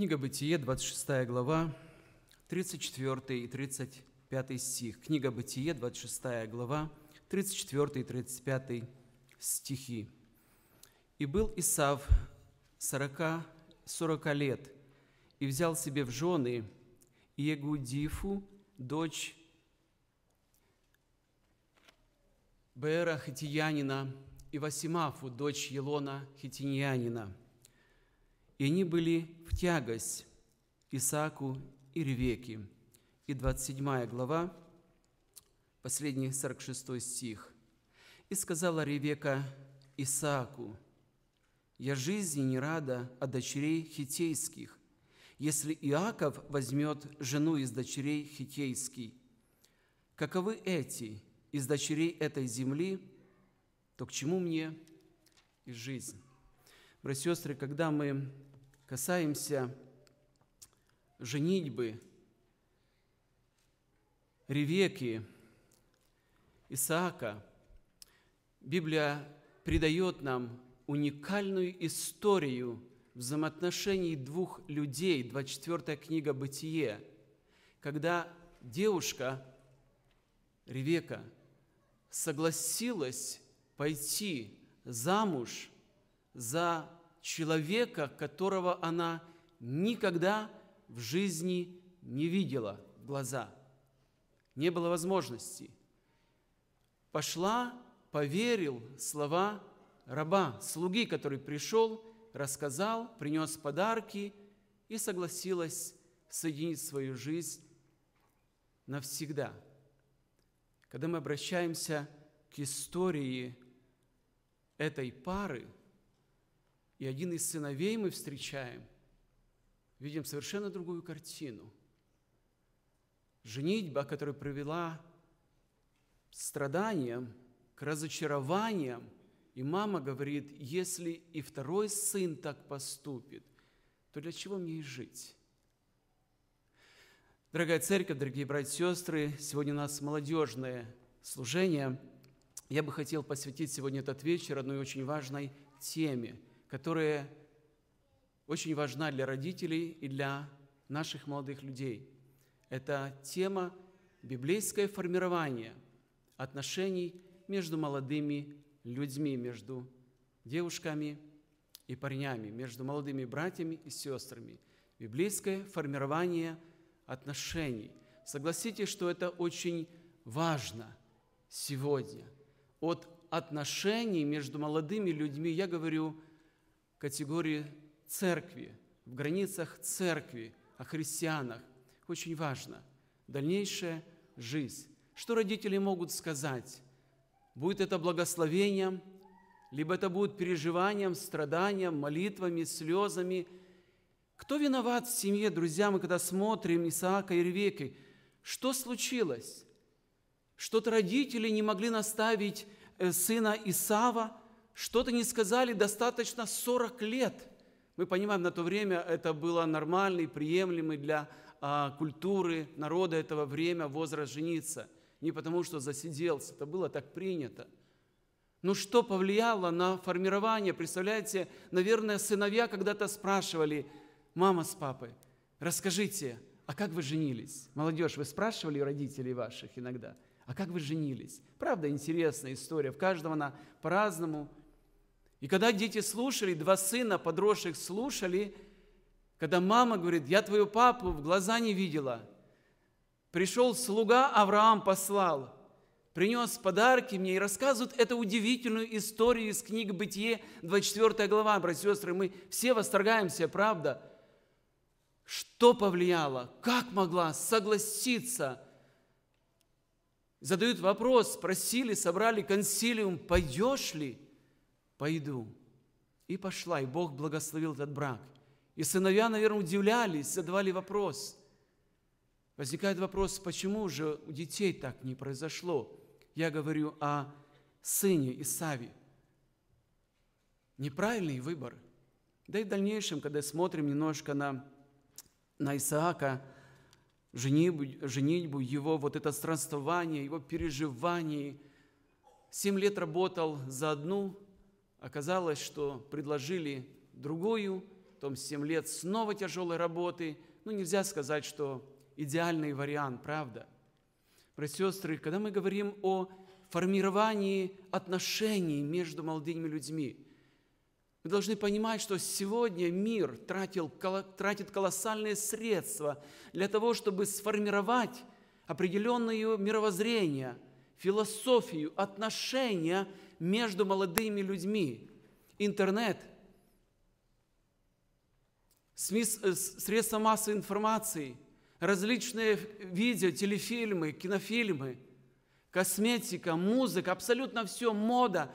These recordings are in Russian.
Книга Бытие, 26 глава, 34 и 35 стих. Книга Бытие, 26 глава, 34 и 35 стихи. «И был Исав сорока сорока лет, и взял себе в жены Егудифу, дочь Бера Хитиянина, и Васимафу, дочь Елона Хитиньянина, и они были в тягость Исааку и Ревеке. И 27 глава, последний 46 стих. «И сказала Ревека Исааку, «Я жизни не рада от дочерей хитейских, если Иаков возьмет жену из дочерей хитейский. Каковы эти из дочерей этой земли, то к чему мне и жизнь?» Братья и сестры, когда мы касаемся женитьбы Ревеки, Исаака, Библия придает нам уникальную историю взаимоотношений двух людей, 24 книга «Бытие», когда девушка Ревека согласилась пойти замуж за человека, которого она никогда в жизни не видела в глаза. Не было возможности. Пошла, поверил слова раба, слуги, который пришел, рассказал, принес подарки и согласилась соединить свою жизнь навсегда. Когда мы обращаемся к истории этой пары – и один из сыновей мы встречаем, видим совершенно другую картину. Женитьба, которая привела к страданиям, к разочарованиям, и мама говорит, если и второй сын так поступит, то для чего мне и жить? Дорогая церковь, дорогие братья и сестры, сегодня у нас молодежное служение. Я бы хотел посвятить сегодня этот вечер одной очень важной теме – которая очень важна для родителей и для наших молодых людей. Это тема библейское формирование отношений между молодыми людьми, между девушками и парнями, между молодыми братьями и сестрами. Библейское формирование отношений. Согласитесь, что это очень важно сегодня. От отношений между молодыми людьми я говорю – категории церкви, в границах церкви, о христианах. Очень важно. Дальнейшая жизнь. Что родители могут сказать? Будет это благословением, либо это будет переживанием, страданием, молитвами, слезами. Кто виноват в семье, друзья? Мы когда смотрим Исаака и Ревеки, что случилось? Что-то родители не могли наставить э, сына Исава, что-то не сказали достаточно 40 лет. Мы понимаем, на то время это было нормальный, приемлемый для а, культуры народа этого время возраст жениться. Не потому, что засиделся, это было так принято. Но что повлияло на формирование? Представляете, наверное, сыновья когда-то спрашивали, мама с папой, расскажите, а как вы женились? Молодежь, вы спрашивали родителей ваших иногда, а как вы женились? Правда, интересная история, в каждом она по-разному – и когда дети слушали, два сына подросших слушали, когда мама говорит, я твою папу в глаза не видела. Пришел слуга, Авраам послал, принес подарки мне и рассказывают эту удивительную историю из книг «Бытие», 24 глава, братья и сестры, мы все восторгаемся, правда? Что повлияло? Как могла согласиться? Задают вопрос, спросили, собрали консилиум, пойдешь ли? пойду. И пошла, и Бог благословил этот брак. И сыновья, наверное, удивлялись, задавали вопрос. Возникает вопрос, почему же у детей так не произошло? Я говорю о сыне Исаве. Неправильный выбор. Да и в дальнейшем, когда смотрим немножко на, на Исаака, женитьбу, женитьбу, его вот это странствование, его переживание. Семь лет работал за одну Оказалось, что предложили другую, потом 7 лет снова тяжелой работы. Ну, нельзя сказать, что идеальный вариант, правда? Братья сестры, когда мы говорим о формировании отношений между молодыми людьми, мы должны понимать, что сегодня мир тратил, тратит колоссальные средства для того, чтобы сформировать определенное мировоззрение – философию, отношения между молодыми людьми. Интернет, э, средства массовой информации, различные видео, телефильмы, кинофильмы, косметика, музыка, абсолютно все, мода.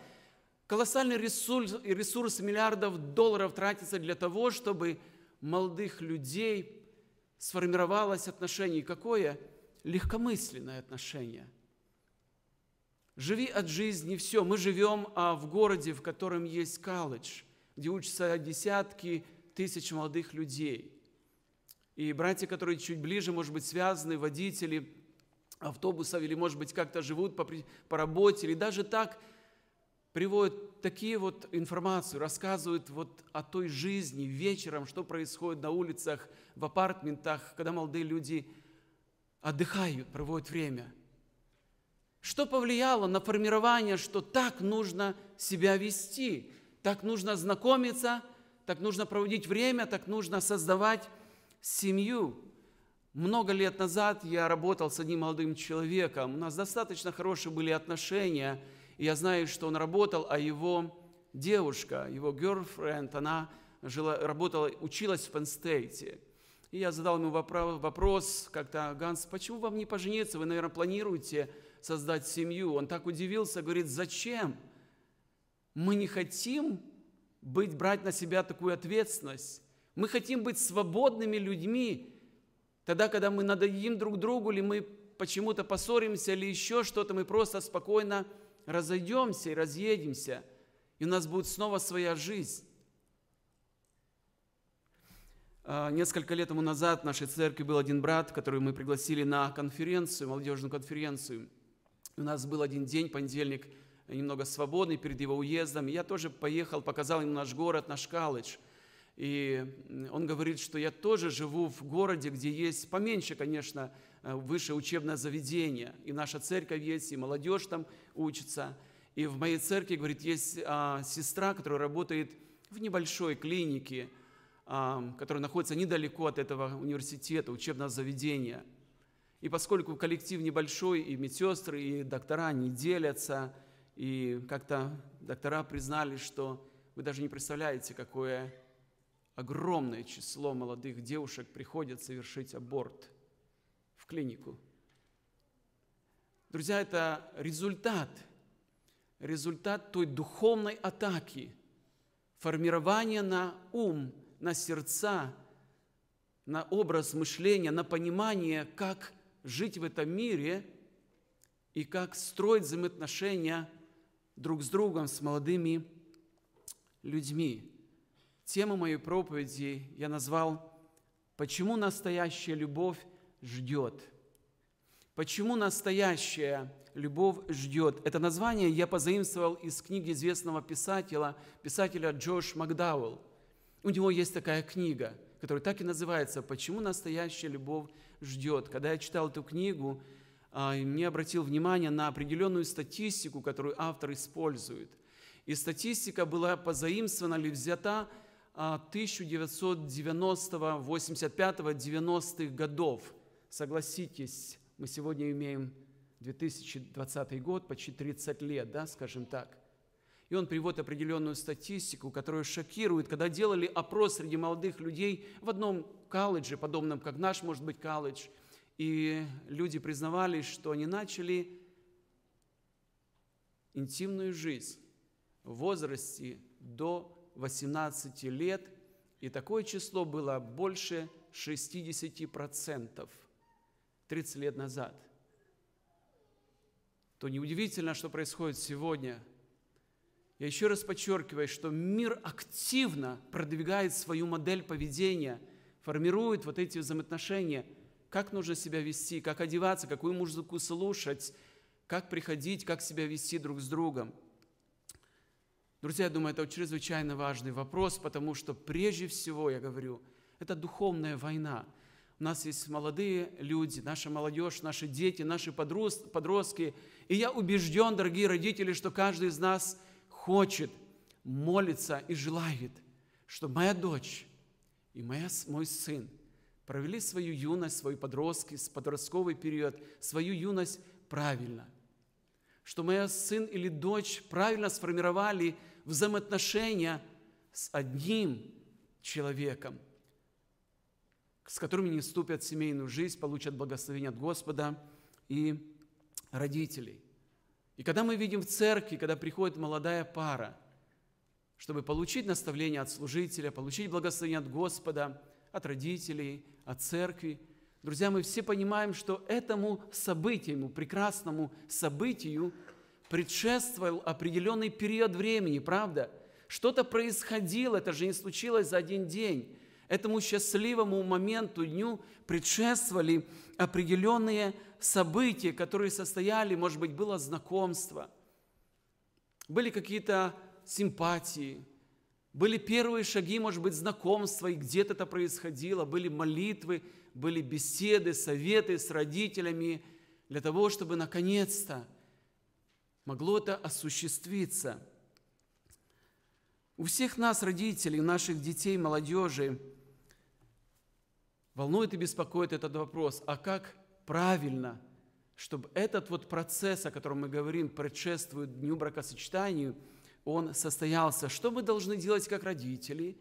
Колоссальный ресурс, ресурс миллиардов долларов тратится для того, чтобы молодых людей сформировалось отношение. Какое? Легкомысленное отношение – Живи от жизни все. Мы живем а, в городе, в котором есть колледж, где учатся десятки тысяч молодых людей. И братья, которые чуть ближе, может быть, связаны, водители автобусов или, может быть, как-то живут по, по работе, или даже так приводят такие вот информацию, рассказывают вот о той жизни вечером, что происходит на улицах, в апартментах, когда молодые люди отдыхают, проводят время – что повлияло на формирование, что так нужно себя вести, так нужно знакомиться, так нужно проводить время, так нужно создавать семью? Много лет назад я работал с одним молодым человеком. У нас достаточно хорошие были отношения. И я знаю, что он работал, а его девушка, его girlfriend, она жила, работала, училась в Пенстейте. И я задал ему вопрос, как-то, Ганс, почему вам не пожениться? Вы, наверное, планируете создать семью. Он так удивился, говорит, зачем? Мы не хотим быть, брать на себя такую ответственность. Мы хотим быть свободными людьми. Тогда, когда мы надоедим друг другу, или мы почему-то поссоримся, или еще что-то, мы просто спокойно разойдемся и разъедемся. И у нас будет снова своя жизнь. А, несколько лет тому назад в нашей церкви был один брат, который мы пригласили на конференцию, молодежную конференцию. У нас был один день, понедельник, немного свободный перед его уездом. я тоже поехал, показал ему наш город, наш Калыч. И он говорит, что я тоже живу в городе, где есть поменьше, конечно, э, высшее учебное заведение. И наша церковь есть, и молодежь там учится. И в моей церкви, говорит, есть а, сестра, которая работает в небольшой клинике, а, которая находится недалеко от этого университета, учебного заведения – и поскольку коллектив небольшой, и медсестры, и доктора не делятся, и как-то доктора признали, что вы даже не представляете, какое огромное число молодых девушек приходит совершить аборт в клинику. Друзья, это результат, результат той духовной атаки, формирования на ум, на сердца, на образ мышления, на понимание, как жить в этом мире и как строить взаимоотношения друг с другом, с молодыми людьми. Тему моей проповеди я назвал «Почему настоящая любовь ждет?» «Почему настоящая любовь ждет?» Это название я позаимствовал из книги известного писателя, писателя Джош Макдауэлл. У него есть такая книга – который так и называется «Почему настоящая любовь ждет?». Когда я читал эту книгу, а, мне обратил внимание на определенную статистику, которую автор использует. И статистика была позаимствована или взята 1990-85-90-х а, годов. Согласитесь, мы сегодня имеем 2020 год, почти 30 лет, да, скажем так. И он приводит определенную статистику, которая шокирует. Когда делали опрос среди молодых людей в одном колледже, подобном как наш, может быть, колледж, и люди признавались, что они начали интимную жизнь в возрасте до 18 лет, и такое число было больше 60% 30 лет назад. То неудивительно, что происходит сегодня – я еще раз подчеркиваю, что мир активно продвигает свою модель поведения, формирует вот эти взаимоотношения, как нужно себя вести, как одеваться, какую музыку слушать, как приходить, как себя вести друг с другом. Друзья, я думаю, это чрезвычайно важный вопрос, потому что прежде всего, я говорю, это духовная война. У нас есть молодые люди, наша молодежь, наши дети, наши подростки. И я убежден, дорогие родители, что каждый из нас – хочет, молится и желает, чтобы моя дочь и моя, мой сын провели свою юность, свой подростки, подростковый период, свою юность правильно. Что моя сын или дочь правильно сформировали взаимоотношения с одним человеком, с которым они вступят в семейную жизнь, получат благословение от Господа и родителей. И когда мы видим в церкви, когда приходит молодая пара, чтобы получить наставление от служителя, получить благословение от Господа, от родителей, от церкви, друзья, мы все понимаем, что этому событию, прекрасному событию предшествовал определенный период времени, правда? Что-то происходило, это же не случилось за один день. Этому счастливому моменту, дню предшествовали определенные события, которые состояли, может быть, было знакомство, были какие-то симпатии, были первые шаги, может быть, знакомства, и где-то это происходило, были молитвы, были беседы, советы с родителями для того, чтобы наконец-то могло это осуществиться. У всех нас, родителей, наших детей, молодежи – волнует и беспокоит этот вопрос, а как правильно, чтобы этот вот процесс, о котором мы говорим, предшествует дню бракосочетанию, он состоялся. Что мы должны делать как родители?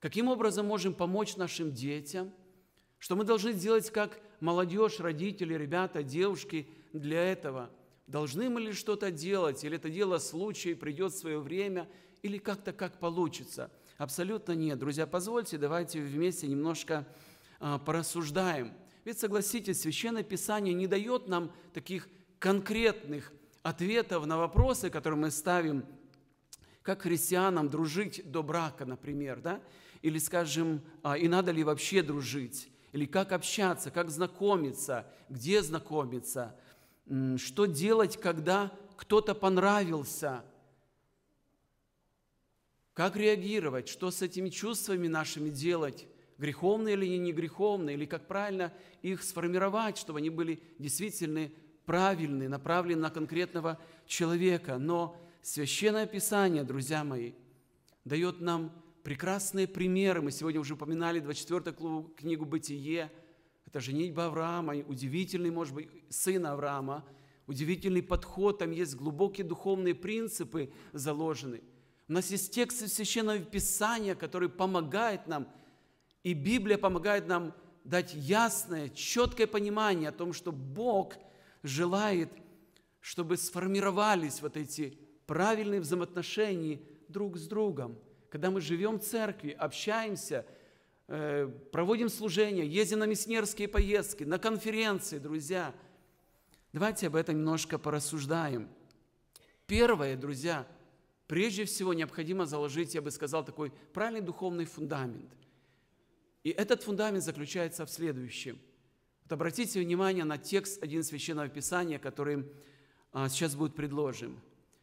Каким образом можем помочь нашим детям? Что мы должны делать как молодежь, родители, ребята, девушки для этого? Должны мы ли что-то делать? Или это дело случай, придет свое время? Или как-то как получится? Абсолютно нет. Друзья, позвольте, давайте вместе немножко а, порассуждаем. Ведь, согласитесь, Священное Писание не дает нам таких конкретных ответов на вопросы, которые мы ставим, как христианам дружить до брака, например, да? Или, скажем, а, и надо ли вообще дружить? Или как общаться, как знакомиться, где знакомиться, что делать, когда кто-то понравился, как реагировать, что с этими чувствами нашими делать, греховные или не греховные, или как правильно их сформировать, чтобы они были действительно правильные, направлены на конкретного человека. Но Священное Писание, друзья мои, дает нам прекрасные примеры. Мы сегодня уже упоминали 24-ю книгу «Бытие». Это женитьба Авраама, удивительный, может быть, сын Авраама, удивительный подход, там есть глубокие духовные принципы заложены. У нас есть тексты Священного Писания, которые помогают нам – и Библия помогает нам дать ясное, четкое понимание о том, что Бог желает, чтобы сформировались вот эти правильные взаимоотношения друг с другом. Когда мы живем в церкви, общаемся, э, проводим служения, ездим на миссионерские поездки, на конференции, друзья. Давайте об этом немножко порассуждаем. Первое, друзья, прежде всего необходимо заложить, я бы сказал, такой правильный духовный фундамент – и этот фундамент заключается в следующем. Вот обратите внимание на текст один Священного Писания, который а, сейчас будет предложен.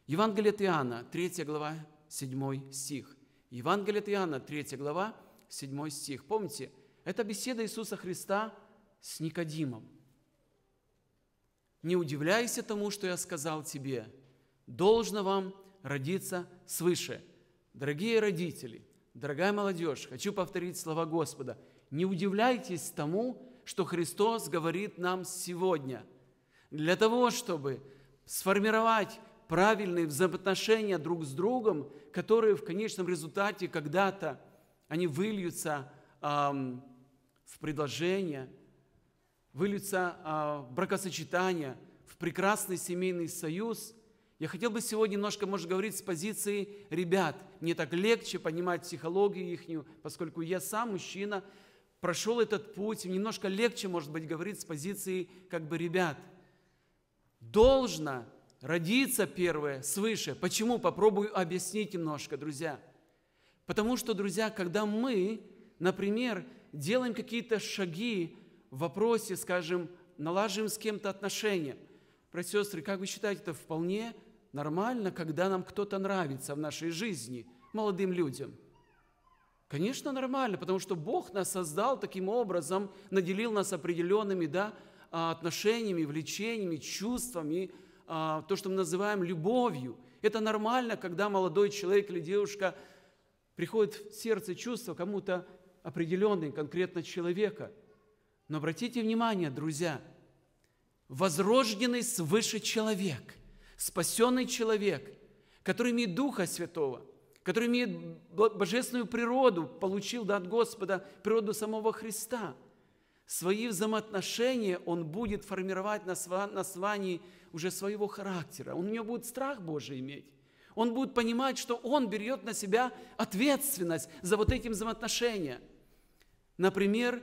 Евангелие от Иоанна, 3 глава, 7 стих. Евангелие от Иоанна, 3 глава, 7 стих. Помните, это беседа Иисуса Христа с Никодимом. «Не удивляйся тому, что я сказал тебе. Должно вам родиться свыше». Дорогие родители – Дорогая молодежь, хочу повторить слова Господа. Не удивляйтесь тому, что Христос говорит нам сегодня. Для того, чтобы сформировать правильные взаимоотношения друг с другом, которые в конечном результате когда-то они выльются эм, в предложение, выльются э, в бракосочетание, в прекрасный семейный союз – я хотел бы сегодня немножко, может, говорить с позиции ребят. Мне так легче понимать психологию их, поскольку я сам мужчина, прошел этот путь, немножко легче, может быть, говорить с позиции как бы ребят. Должно родиться первое свыше. Почему? Попробую объяснить немножко, друзья. Потому что, друзья, когда мы, например, делаем какие-то шаги в вопросе, скажем, налаживаем с кем-то отношения, братья сестры, как вы считаете, это вполне нормально, когда нам кто-то нравится в нашей жизни, молодым людям. Конечно, нормально, потому что Бог нас создал таким образом, наделил нас определенными да, а, отношениями, влечениями, чувствами, а, то, что мы называем любовью. Это нормально, когда молодой человек или девушка приходит в сердце чувство кому-то определенный, конкретно человека. Но обратите внимание, друзья, возрожденный свыше человек – Спасенный человек, который имеет Духа Святого, который имеет божественную природу, получил да, от Господа природу самого Христа. Свои взаимоотношения он будет формировать на на основании уже своего характера. Он у него будет страх Божий иметь. Он будет понимать, что он берет на себя ответственность за вот эти взаимоотношения. Например,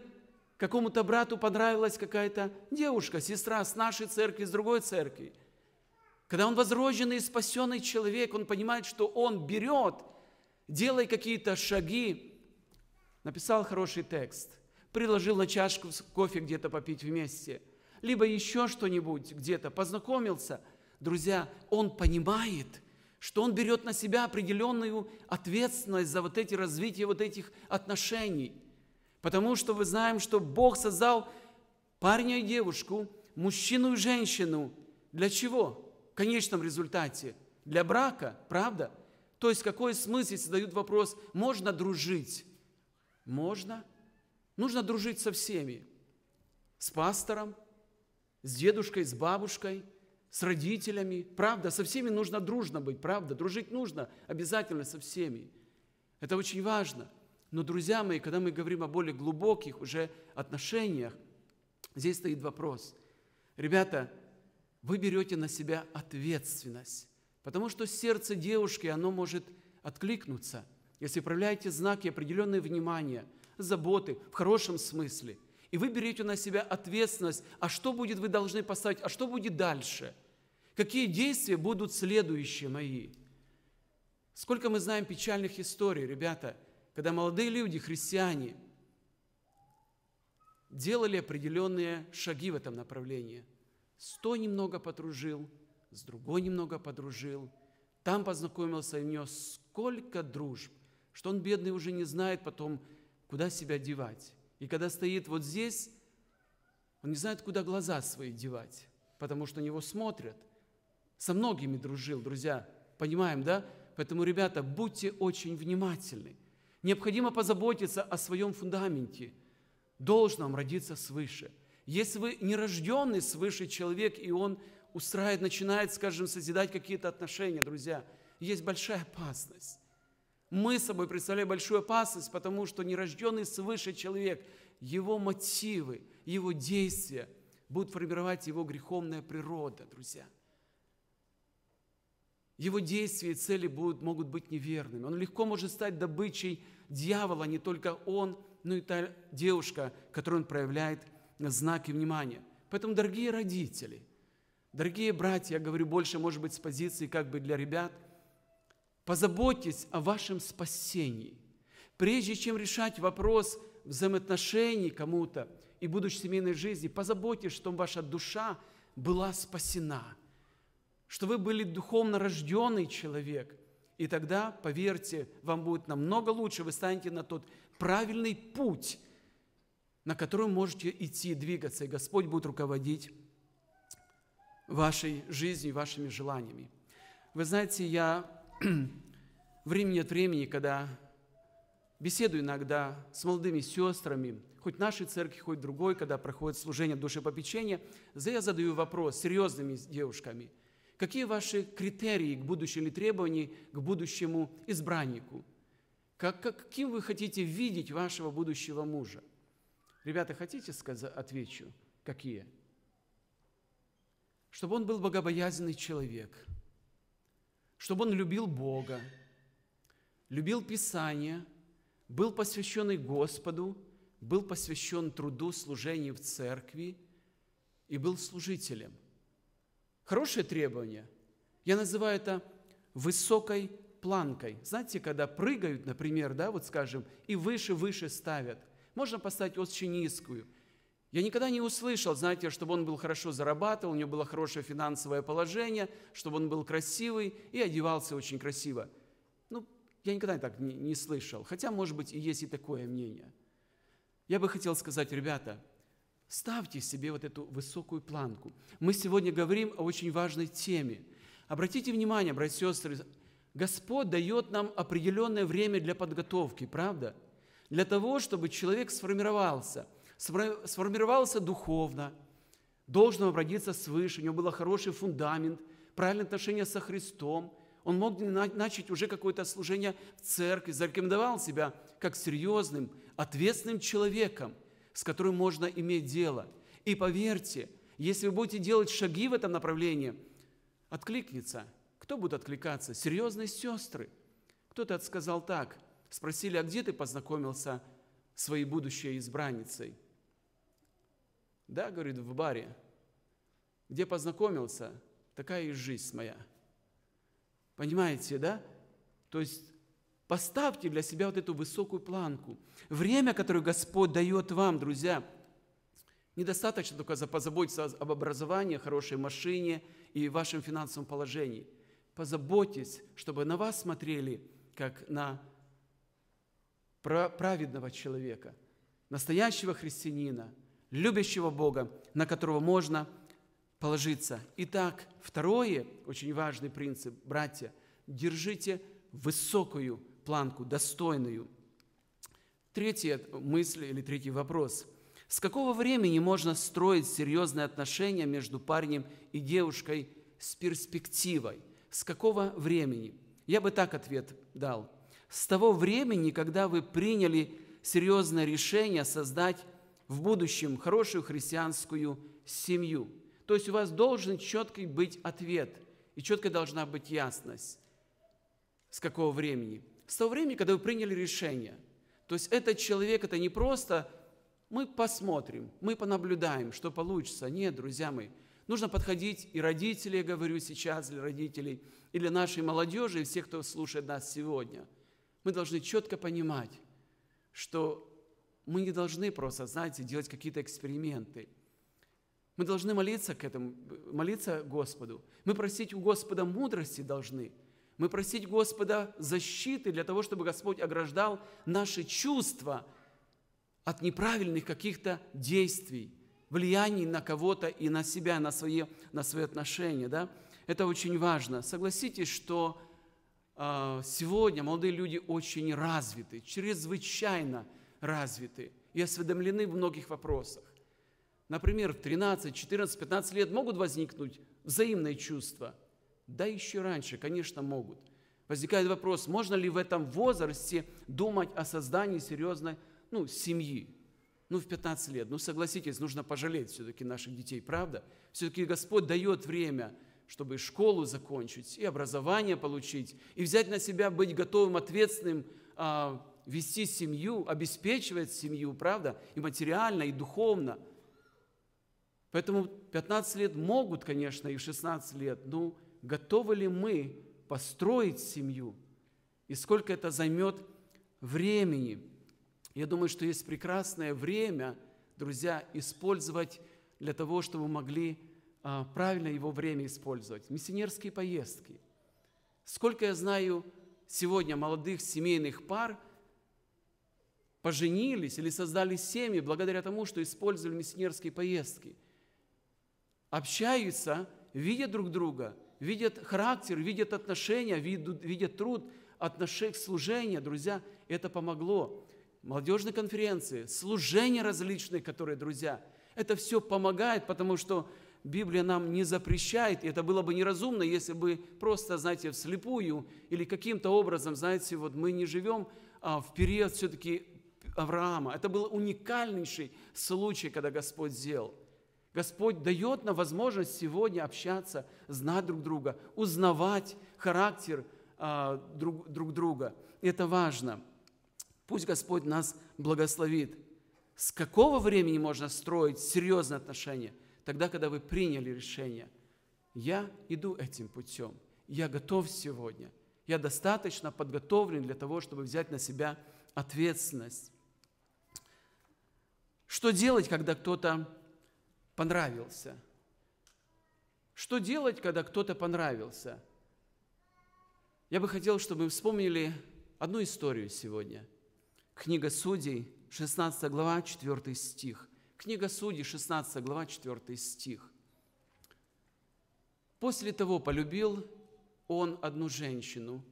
какому-то брату понравилась какая-то девушка, сестра с нашей церкви, с другой церкви. Когда он возрожденный и спасенный человек, он понимает, что он берет, делая какие-то шаги, написал хороший текст, предложил на чашку кофе где-то попить вместе, либо еще что-нибудь где-то, познакомился. Друзья, он понимает, что он берет на себя определенную ответственность за вот эти развитие вот этих отношений. Потому что мы знаем, что Бог создал парня и девушку, мужчину и женщину. Для чего? конечном результате для брака, правда? То есть какой смысл, если задают вопрос, можно дружить? Можно. Нужно дружить со всеми. С пастором, с дедушкой, с бабушкой, с родителями. Правда, со всеми нужно дружно быть, правда. Дружить нужно обязательно со всеми. Это очень важно. Но, друзья мои, когда мы говорим о более глубоких уже отношениях, здесь стоит вопрос. Ребята, вы берете на себя ответственность, потому что сердце девушки, оно может откликнуться, если проявляете знаки определенное внимание, заботы в хорошем смысле, и вы берете на себя ответственность, а что будет вы должны поставить, а что будет дальше, какие действия будут следующие мои. Сколько мы знаем печальных историй, ребята, когда молодые люди, христиане, делали определенные шаги в этом направлении – сто немного подружил, с другой немного подружил. Там познакомился и у него сколько дружб, что он бедный уже не знает потом, куда себя девать. И когда стоит вот здесь, он не знает, куда глаза свои девать, потому что на него смотрят. Со многими дружил, друзья, понимаем, да? Поэтому, ребята, будьте очень внимательны. Необходимо позаботиться о своем фундаменте, вам родиться свыше – если вы нерожденный свыше человек, и он устраивает, начинает, скажем, созидать какие-то отношения, друзья, есть большая опасность. Мы собой представляем большую опасность, потому что нерожденный свыше человек, его мотивы, его действия будут формировать его греховная природа, друзья. Его действия и цели будут, могут быть неверными. Он легко может стать добычей дьявола, а не только он, но и та девушка, которую он проявляет знаки внимания. Поэтому, дорогие родители, дорогие братья, я говорю больше, может быть, с позиции как бы для ребят, позаботьтесь о вашем спасении. Прежде чем решать вопрос взаимоотношений кому-то и будущей семейной жизни, позаботьтесь, чтобы ваша душа была спасена, что вы были духовно рожденный человек. И тогда, поверьте, вам будет намного лучше, вы станете на тот правильный путь – на которую можете идти, двигаться, и Господь будет руководить вашей жизнью, вашими желаниями. Вы знаете, я времени от времени, когда беседую иногда с молодыми сестрами, хоть нашей церкви, хоть другой, когда проходит служение душепопечения, я задаю вопрос серьезными девушками. Какие ваши критерии к будущему или требования к будущему избраннику? Как, как, каким вы хотите видеть вашего будущего мужа? Ребята, хотите сказать, отвечу, какие? Чтобы он был богобоязненный человек, чтобы он любил Бога, любил Писание, был посвященный Господу, был посвящен труду, служению в церкви и был служителем. Хорошее требование. Я называю это высокой планкой. Знаете, когда прыгают, например, да, вот скажем, и выше-выше ставят – можно поставить очень низкую. Я никогда не услышал, знаете, чтобы он был хорошо зарабатывал, у него было хорошее финансовое положение, чтобы он был красивый и одевался очень красиво. Ну, я никогда так не, не слышал. Хотя, может быть, и есть и такое мнение. Я бы хотел сказать, ребята, ставьте себе вот эту высокую планку. Мы сегодня говорим о очень важной теме. Обратите внимание, братья и сестры, Господь дает нам определенное время для подготовки, правда? Правда? для того, чтобы человек сформировался, сформировался духовно, должен обратиться свыше, у него был хороший фундамент, правильное отношение со Христом, он мог начать уже какое-то служение в церкви, зарекомендовал себя как серьезным, ответственным человеком, с которым можно иметь дело. И поверьте, если вы будете делать шаги в этом направлении, откликнется. Кто будет откликаться? Серьезные сестры. Кто-то сказал так – Спросили, а где ты познакомился с своей будущей избранницей? Да, говорит, в баре. Где познакомился, такая и жизнь моя. Понимаете, да? То есть поставьте для себя вот эту высокую планку. Время, которое Господь дает вам, друзья, недостаточно только позаботиться об образовании, хорошей машине и вашем финансовом положении. Позаботьтесь, чтобы на вас смотрели, как на праведного человека, настоящего христианина, любящего Бога, на которого можно положиться. Итак, второе, очень важный принцип, братья, держите высокую планку, достойную. Третья мысль или третий вопрос. С какого времени можно строить серьезные отношения между парнем и девушкой с перспективой? С какого времени? Я бы так ответ дал – с того времени, когда вы приняли серьезное решение создать в будущем хорошую христианскую семью. То есть у вас должен четкий быть ответ и четко должна быть ясность. С какого времени? С того времени, когда вы приняли решение. То есть этот человек, это не просто мы посмотрим, мы понаблюдаем, что получится. Нет, друзья мои, нужно подходить и родители, я говорю сейчас, для родителей, или нашей молодежи, и всех, кто слушает нас сегодня – мы должны четко понимать, что мы не должны просто, знаете, делать какие-то эксперименты. Мы должны молиться к этому, молиться Господу. Мы просить у Господа мудрости должны. Мы просить Господа защиты для того, чтобы Господь ограждал наши чувства от неправильных каких-то действий, влияний на кого-то и на себя, на свои, на свои отношения. Да? Это очень важно. Согласитесь, что а, сегодня молодые люди очень развиты, чрезвычайно развиты и осведомлены в многих вопросах. Например, в 13, 14, 15 лет могут возникнуть взаимные чувства. Да еще раньше, конечно, могут. Возникает вопрос, можно ли в этом возрасте думать о создании серьезной ну, семьи, ну, в 15 лет. Ну, согласитесь, нужно пожалеть все-таки наших детей, правда? Все-таки Господь дает время – чтобы школу закончить, и образование получить, и взять на себя быть готовым, ответственным, а, вести семью, обеспечивать семью, правда, и материально, и духовно. Поэтому 15 лет могут, конечно, и 16 лет, но готовы ли мы построить семью? И сколько это займет времени? Я думаю, что есть прекрасное время, друзья, использовать для того, чтобы мы могли а, правильно его время использовать. Миссионерские поездки. Сколько я знаю сегодня молодых семейных пар поженились или создали семьи благодаря тому, что использовали миссионерские поездки. Общаются, видят друг друга, видят характер, видят отношения, видят, видят труд, отношения, служения Друзья, это помогло. Молодежные конференции, служения различные, которые, друзья, это все помогает, потому что Библия нам не запрещает, и это было бы неразумно, если бы просто, знаете, вслепую или каким-то образом, знаете, вот мы не живем а, в период все-таки Авраама. Это был уникальнейший случай, когда Господь сделал. Господь дает нам возможность сегодня общаться, знать друг друга, узнавать характер а, друг, друг друга. Это важно. Пусть Господь нас благословит. С какого времени можно строить серьезные отношения – тогда, когда вы приняли решение, я иду этим путем, я готов сегодня, я достаточно подготовлен для того, чтобы взять на себя ответственность. Что делать, когда кто-то понравился? Что делать, когда кто-то понравился? Я бы хотел, чтобы мы вспомнили одну историю сегодня. Книга Судей, 16 глава, 4 стих. Книга Судей, 16 глава, 4 стих. «После того полюбил он одну женщину,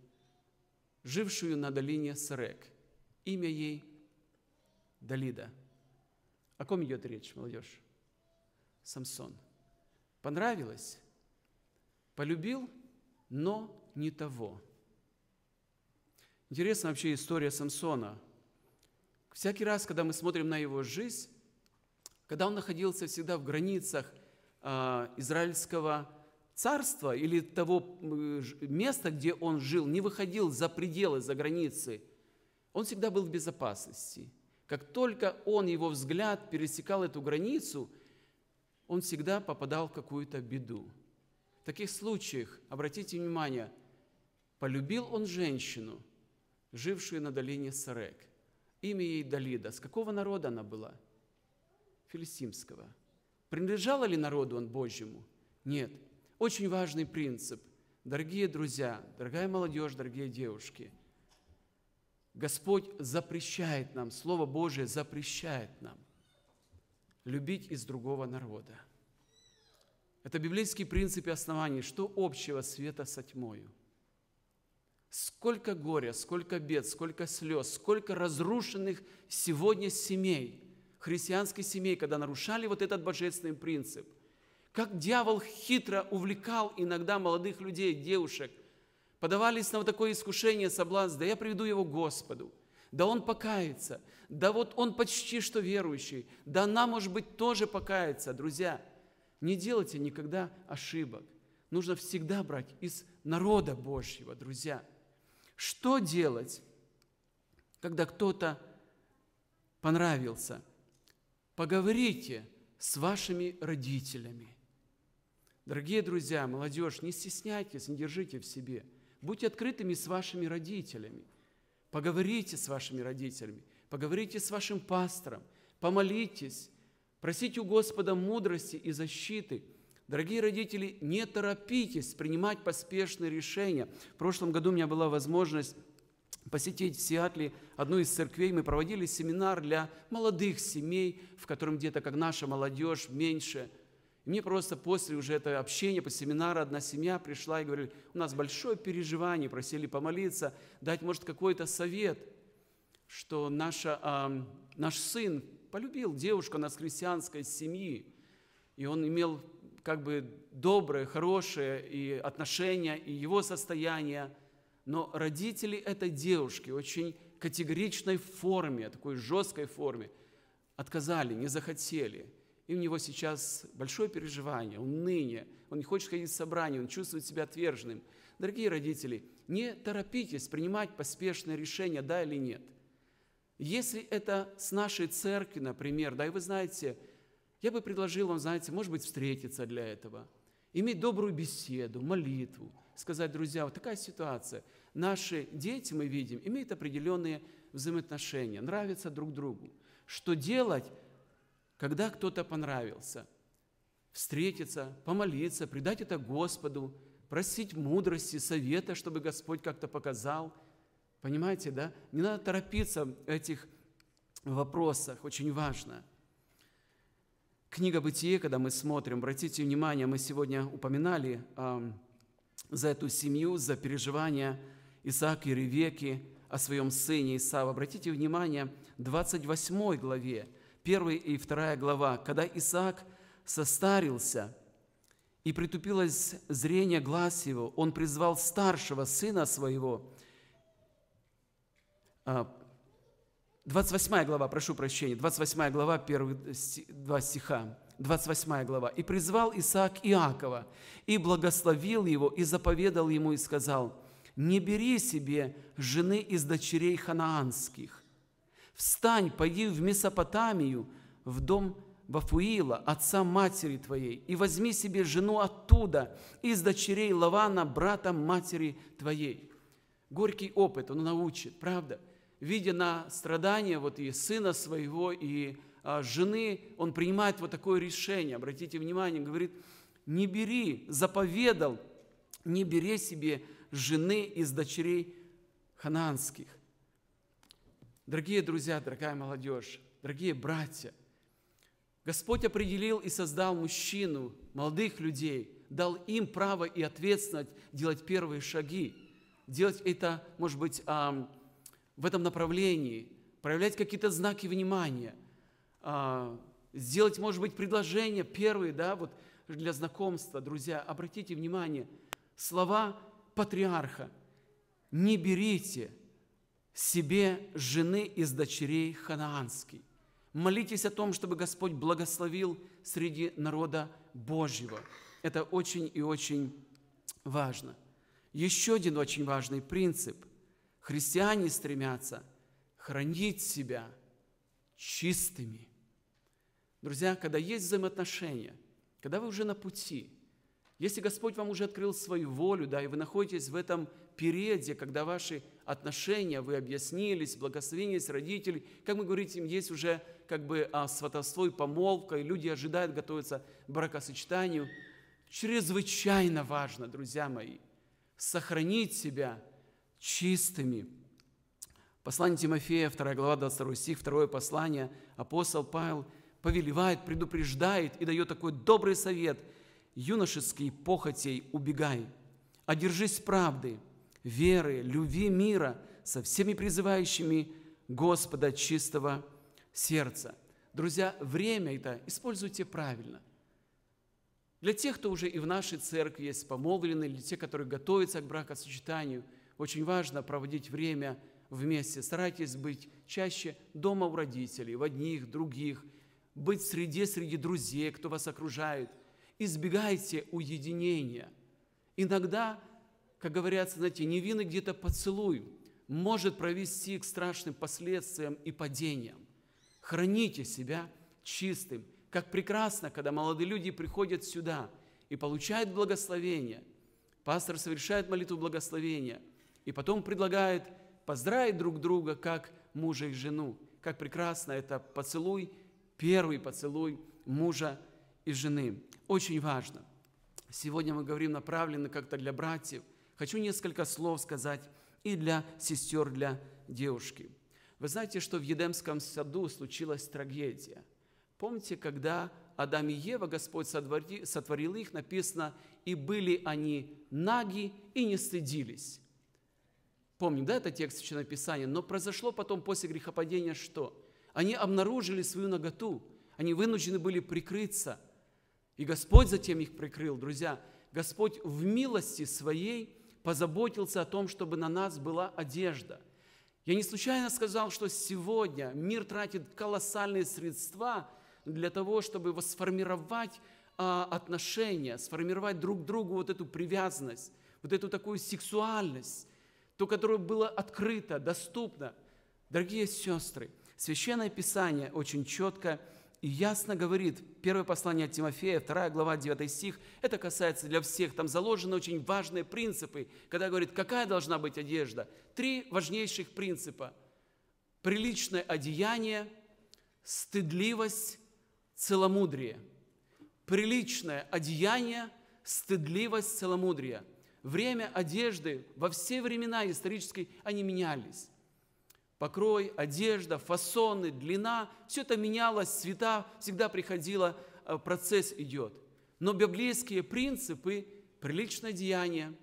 жившую на долине Срек. Имя ей Далида». О ком идет речь, молодежь? Самсон. Понравилось? Полюбил, но не того. Интересна вообще история Самсона. Всякий раз, когда мы смотрим на его жизнь, когда он находился всегда в границах а, израильского царства или того места, где он жил, не выходил за пределы, за границы, он всегда был в безопасности. Как только он, его взгляд пересекал эту границу, он всегда попадал в какую-то беду. В таких случаях, обратите внимание, полюбил он женщину, жившую на долине Сарек. Имя ей Далида. С какого народа она была? – филистимского. принадлежал ли народу он Божьему? Нет. Очень важный принцип. Дорогие друзья, дорогая молодежь, дорогие девушки, Господь запрещает нам, Слово Божие запрещает нам любить из другого народа. Это библейский принцип и основание, что общего света со тьмою. Сколько горя, сколько бед, сколько слез, сколько разрушенных сегодня семей – Христианской семей, когда нарушали вот этот божественный принцип. Как дьявол хитро увлекал иногда молодых людей, девушек, подавались на вот такое искушение, соблазн, да я приведу его Господу, да он покается, да вот он почти что верующий, да она, может быть, тоже покается. Друзья, не делайте никогда ошибок. Нужно всегда брать из народа Божьего, друзья. Что делать, когда кто-то понравился, Поговорите с вашими родителями. Дорогие друзья, молодежь, не стесняйтесь, не держите в себе. Будьте открытыми с вашими родителями. Поговорите с вашими родителями, поговорите с вашим пастором, помолитесь, просите у Господа мудрости и защиты – Дорогие родители, не торопитесь принимать поспешные решения. В прошлом году у меня была возможность посетить в Сиатле одну из церквей. Мы проводили семинар для молодых семей, в котором где-то, как наша молодежь, меньше. И мне просто после уже этого общения, после семинара одна семья пришла и говорит, у нас большое переживание, просили помолиться, дать, может, какой-то совет, что наша, э, наш сын полюбил девушку, она с христианской семьи, и он имел как бы добрые, хорошие и отношения, и его состояние – но родители этой девушки очень категоричной форме, такой жесткой форме, отказали, не захотели. И у него сейчас большое переживание, уныние, он не хочет ходить в собрание, он чувствует себя отверженным. Дорогие родители, не торопитесь принимать поспешное решение, да или нет. Если это с нашей церкви, например, да, и вы знаете, я бы предложил вам, знаете, может быть, встретиться для этого – иметь добрую беседу, молитву, сказать, друзья, вот такая ситуация. Наши дети, мы видим, имеют определенные взаимоотношения, нравятся друг другу. Что делать, когда кто-то понравился? Встретиться, помолиться, придать это Господу, просить мудрости, совета, чтобы Господь как-то показал. Понимаете, да? Не надо торопиться в этих вопросах, очень важно – Книга «Бытие», когда мы смотрим, обратите внимание, мы сегодня упоминали э, за эту семью, за переживания Исаака и Ревеки о своем сыне Исава. Обратите внимание, 28 главе, 1 и 2 глава, когда Исаак состарился – и притупилось зрение глаз его, он призвал старшего сына своего, а, 28 глава, прошу прощения, 28 глава, первые два стиха. 28 глава. «И призвал Исаак Иакова, и благословил его, и заповедал ему, и сказал, «Не бери себе жены из дочерей ханаанских. Встань, поди в Месопотамию, в дом Вафуила, отца матери твоей, и возьми себе жену оттуда, из дочерей Лавана, брата матери твоей». Горький опыт, он научит, правда – видя на страдания вот и сына своего, и а, жены, он принимает вот такое решение. Обратите внимание, говорит, не бери, заповедал, не бери себе жены из дочерей ханаанских. Дорогие друзья, дорогая молодежь, дорогие братья, Господь определил и создал мужчину, молодых людей, дал им право и ответственность делать первые шаги. Делать это, может быть, в этом направлении, проявлять какие-то знаки внимания, а, сделать, может быть, предложение первые, да, вот для знакомства, друзья, обратите внимание, слова патриарха «Не берите себе жены из дочерей ханаанской Молитесь о том, чтобы Господь благословил среди народа Божьего. Это очень и очень важно. Еще один очень важный принцип христиане стремятся хранить себя чистыми. Друзья, когда есть взаимоотношения, когда вы уже на пути, если Господь вам уже открыл свою волю, да, и вы находитесь в этом периоде, когда ваши отношения, вы объяснились, благословились родителей, как мы говорим, им есть уже как бы а, сватовство и помолвка, и люди ожидают, готовятся к бракосочетанию. Чрезвычайно важно, друзья мои, сохранить себя чистыми. Послание Тимофея, 2 глава, 22 стих, второе послание. Апостол Павел повелевает, предупреждает и дает такой добрый совет. юношеский похотей убегай, одержись правды, веры, любви мира со всеми призывающими Господа чистого сердца. Друзья, время это используйте правильно. Для тех, кто уже и в нашей церкви есть помолвлены, или те, которые готовятся к бракосочетанию – очень важно проводить время вместе. Старайтесь быть чаще дома у родителей, в одних, других. Быть в среде, среди друзей, кто вас окружает. Избегайте уединения. Иногда, как говорят, знаете, невинный где-то поцелую, может провести к страшным последствиям и падениям. Храните себя чистым. Как прекрасно, когда молодые люди приходят сюда и получают благословение. Пастор совершает молитву благословения – и потом предлагает поздравить друг друга, как мужа и жену. Как прекрасно это поцелуй, первый поцелуй мужа и жены. Очень важно. Сегодня мы говорим направленно как-то для братьев. Хочу несколько слов сказать и для сестер, для девушки. Вы знаете, что в Едемском саду случилась трагедия. Помните, когда Адам и Ева, Господь сотворил их, написано, и были они наги и не стыдились. Помним, да, это текст Священного Писания, но произошло потом после грехопадения что? Они обнаружили свою наготу, они вынуждены были прикрыться. И Господь затем их прикрыл, друзья. Господь в милости своей позаботился о том, чтобы на нас была одежда. Я не случайно сказал, что сегодня мир тратит колоссальные средства для того, чтобы сформировать а, отношения, сформировать друг другу вот эту привязанность, вот эту такую сексуальность, то, которое было открыто, доступно. Дорогие сестры, Священное Писание очень четко и ясно говорит, первое послание от Тимофея, 2 глава, 9 стих, это касается для всех, там заложены очень важные принципы, когда говорит, какая должна быть одежда. Три важнейших принципа. Приличное одеяние, стыдливость, целомудрие. Приличное одеяние, стыдливость, целомудрие – Время одежды во все времена исторической, они менялись. Покрой, одежда, фасоны, длина, все это менялось, цвета, всегда приходило, э, процесс идет. Но библейские принципы, приличное деяние,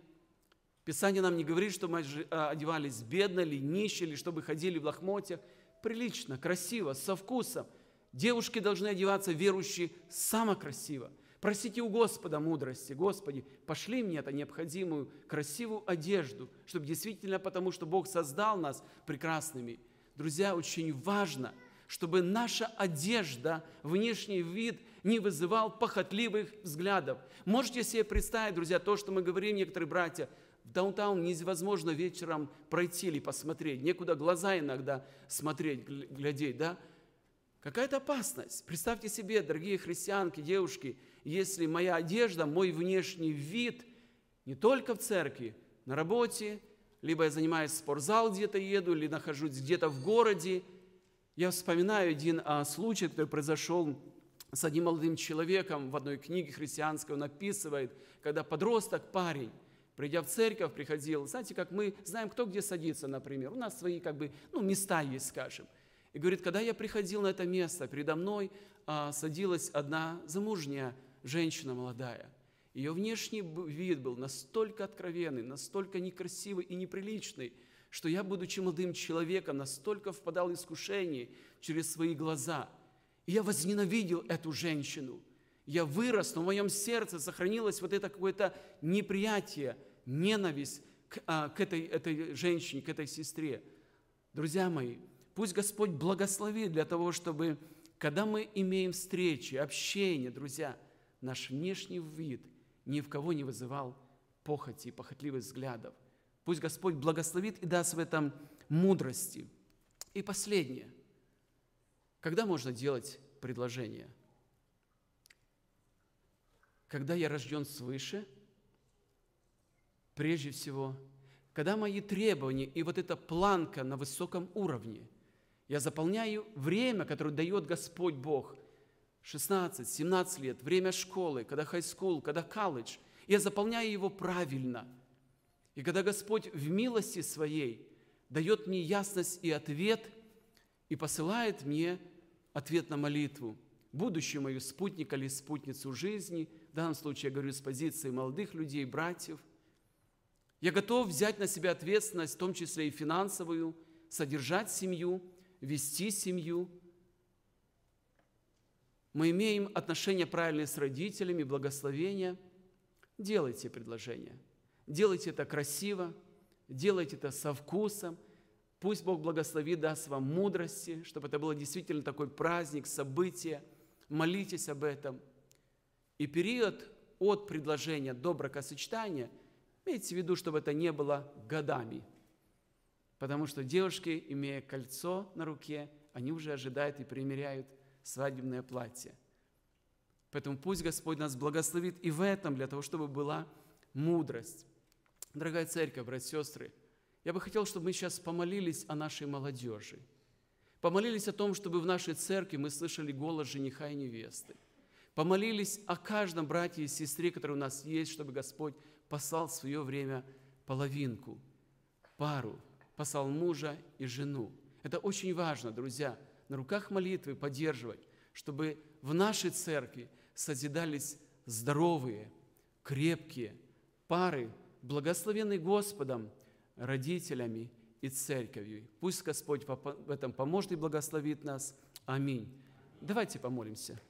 Писание нам не говорит, что мы э, одевались бедно или нищие, или чтобы ходили в лохмотьях. Прилично, красиво, со вкусом. Девушки должны одеваться верующие самокрасиво. красиво – Просите у Господа мудрости. Господи, пошли мне эту необходимую красивую одежду, чтобы действительно, потому что Бог создал нас прекрасными. Друзья, очень важно, чтобы наша одежда, внешний вид не вызывал похотливых взглядов. Можете себе представить, друзья, то, что мы говорим некоторые братья, в даунтаун невозможно вечером пройти или посмотреть, некуда глаза иногда смотреть, глядеть, да? Какая-то опасность. Представьте себе, дорогие христианки, девушки – если моя одежда, мой внешний вид не только в церкви, на работе, либо я занимаюсь в спортзал где-то еду, или нахожусь где-то в городе. Я вспоминаю один а, случай, который произошел с одним молодым человеком в одной книге христианской. Он описывает, когда подросток, парень, придя в церковь, приходил. Знаете, как мы знаем, кто где садится, например. У нас свои как бы ну, места есть, скажем. И говорит, когда я приходил на это место, передо мной а, садилась одна замужняя женщина молодая. Ее внешний вид был настолько откровенный, настолько некрасивый и неприличный, что я, будучи молодым человеком, настолько впадал в искушение через свои глаза. И я возненавидел эту женщину. Я вырос, но в моем сердце сохранилось вот это какое-то неприятие, ненависть к, а, к этой, этой женщине, к этой сестре. Друзья мои, пусть Господь благословит для того, чтобы, когда мы имеем встречи, общение, друзья – наш внешний вид ни в кого не вызывал похоти и похотливых взглядов. Пусть Господь благословит и даст в этом мудрости. И последнее. Когда можно делать предложение? Когда я рожден свыше, прежде всего, когда мои требования и вот эта планка на высоком уровне, я заполняю время, которое дает Господь Бог – 16-17 лет, время школы, когда хайскул, когда колледж, я заполняю его правильно. И когда Господь в милости своей дает мне ясность и ответ, и посылает мне ответ на молитву, будущую мою спутника или спутницу жизни, в данном случае я говорю с позиции молодых людей, братьев, я готов взять на себя ответственность, в том числе и финансовую, содержать семью, вести семью – мы имеем отношения правильные с родителями, благословения, делайте предложение, Делайте это красиво, делайте это со вкусом. Пусть Бог благословит, даст вам мудрости, чтобы это было действительно такой праздник, событие. Молитесь об этом. И период от предложения до бракосочетания, имейте в виду, чтобы это не было годами. Потому что девушки, имея кольцо на руке, они уже ожидают и примеряют свадебное платье. Поэтому пусть Господь нас благословит и в этом, для того, чтобы была мудрость. Дорогая церковь, братья и сестры, я бы хотел, чтобы мы сейчас помолились о нашей молодежи. Помолились о том, чтобы в нашей церкви мы слышали голос жениха и невесты. Помолились о каждом брате и сестре, который у нас есть, чтобы Господь послал в свое время половинку, пару, послал мужа и жену. Это очень важно, друзья – на руках молитвы поддерживать, чтобы в нашей церкви созидались здоровые, крепкие пары, благословенные Господом, родителями и церковью. Пусть Господь в этом поможет и благословит нас. Аминь. Давайте помолимся.